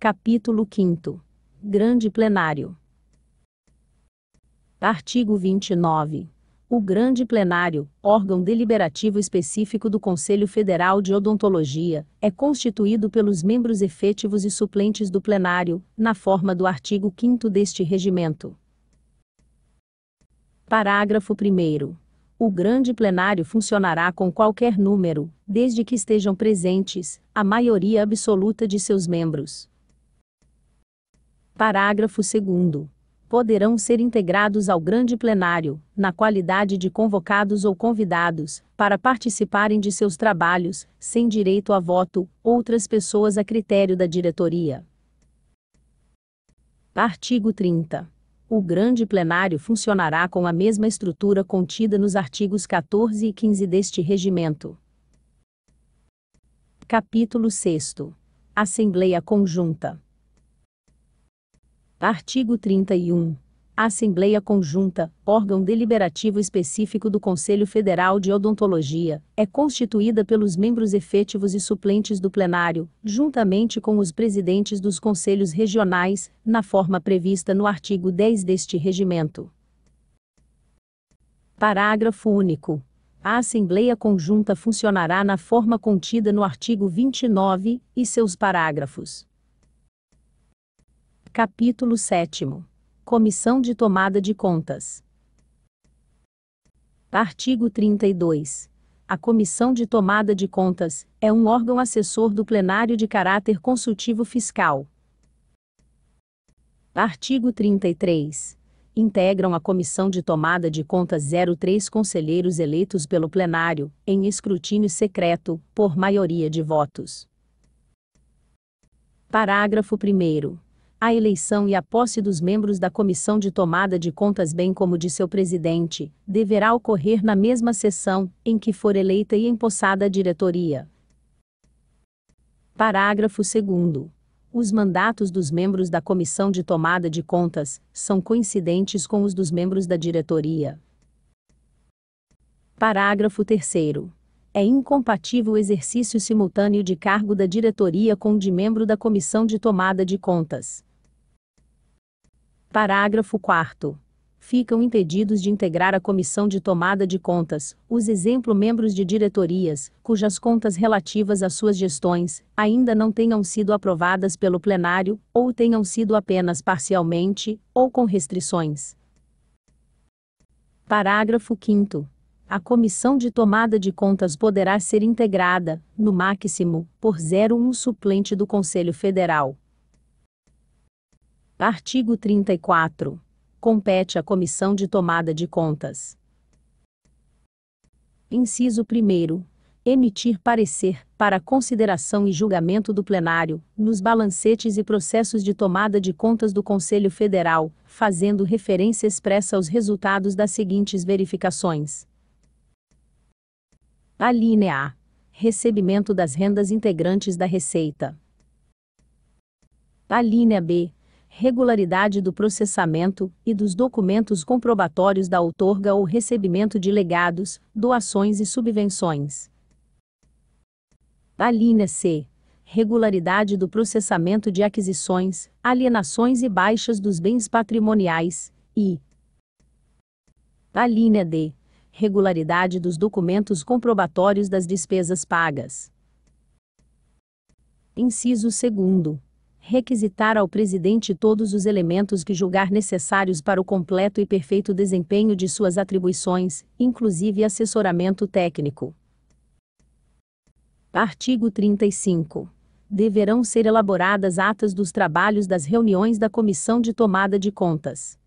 Capítulo 5 Grande Plenário Artigo 29 o Grande Plenário, órgão deliberativo específico do Conselho Federal de Odontologia, é constituído pelos membros efetivos e suplentes do plenário, na forma do artigo 5 deste regimento. Parágrafo 1 o grande plenário funcionará com qualquer número, desde que estejam presentes a maioria absoluta de seus membros. Parágrafo 2 poderão ser integrados ao grande plenário, na qualidade de convocados ou convidados, para participarem de seus trabalhos, sem direito a voto, outras pessoas a critério da diretoria. Artigo 30. O grande plenário funcionará com a mesma estrutura contida nos artigos 14 e 15 deste regimento. Capítulo 6. Assembleia Conjunta. Artigo 31. A Assembleia Conjunta, órgão deliberativo específico do Conselho Federal de Odontologia, é constituída pelos membros efetivos e suplentes do plenário, juntamente com os presidentes dos conselhos regionais, na forma prevista no artigo 10 deste regimento. Parágrafo único. A Assembleia Conjunta funcionará na forma contida no artigo 29 e seus parágrafos Capítulo 7 Comissão de Tomada de Contas. Artigo 32. A Comissão de Tomada de Contas é um órgão assessor do plenário de caráter consultivo fiscal. Artigo 33. Integram a Comissão de Tomada de Contas 03 conselheiros eleitos pelo plenário, em escrutínio secreto, por maioria de votos. Parágrafo 1 a eleição e a posse dos membros da Comissão de Tomada de Contas, bem como de seu presidente, deverá ocorrer na mesma sessão em que for eleita e empossada a diretoria. Parágrafo 2. Os mandatos dos membros da Comissão de Tomada de Contas são coincidentes com os dos membros da diretoria. Parágrafo 3 é incompatível o exercício simultâneo de cargo da diretoria com o de membro da comissão de tomada de contas. Parágrafo 4 ficam impedidos de integrar a comissão de tomada de contas, os exemplo membros de diretorias, cujas contas relativas às suas gestões ainda não tenham sido aprovadas pelo plenário, ou tenham sido apenas parcialmente, ou com restrições. Parágrafo 5. A comissão de tomada de contas poderá ser integrada, no máximo, por 01 suplente do Conselho Federal. Artigo 34. Compete à Comissão de Tomada de Contas. Inciso 1. Emitir parecer, para consideração e julgamento do plenário, nos balancetes e processos de tomada de contas do Conselho Federal, fazendo referência expressa aos resultados das seguintes verificações: Alínea A. Recebimento das rendas integrantes da Receita. Alínea B regularidade do processamento e dos documentos comprobatórios da outorga ou recebimento de legados, doações e subvenções. Alínea C. Regularidade do processamento de aquisições, alienações e baixas dos bens patrimoniais, e. Alínea D. Regularidade dos documentos comprobatórios das despesas pagas. Inciso 2 requisitar ao presidente todos os elementos que julgar necessários para o completo e perfeito desempenho de suas atribuições, inclusive assessoramento técnico. Artigo 35. Deverão ser elaboradas atas dos trabalhos das reuniões da Comissão de Tomada de Contas.